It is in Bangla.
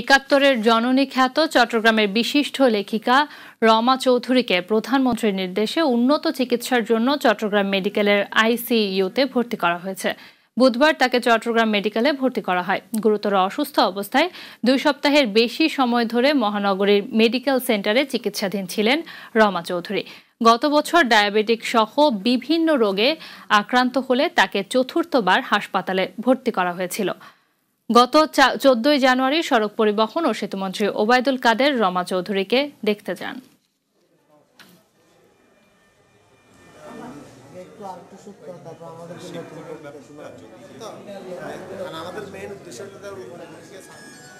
একাত্তরের জননী খ্যাত চট্টগ্রামের বিশিষ্ট লেখিকা রমা চৌধুরীকে প্রধানমন্ত্রীর নির্দেশে উন্নত চিকিৎসার জন্য চট্টগ্রাম মেডিকেলের আইসিইউতে ভর্তি করা হয়েছে বুধবার তাকে চট্টগ্রাম মেডিকেলে ভর্তি করা হয় গুরুতর অসুস্থ অবস্থায় দুই সপ্তাহের বেশি সময় ধরে মহানগরীর মেডিকেল সেন্টারে চিকিৎসাধীন ছিলেন রমা চৌধুরী গত বছর ডায়াবেটিক সহ বিভিন্ন রোগে আক্রান্ত হলে তাকে চতুর্থবার হাসপাতালে ভর্তি করা হয়েছিল গত চোদ্দই জানুয়ারি সড়ক পরিবহন ও সেতুমন্ত্রী ওবায়দুল কাদের রমা চৌধুরীকে দেখতে যান হ্যাঁ, হ্যাঁ, আমাদের উদ্দেশ্য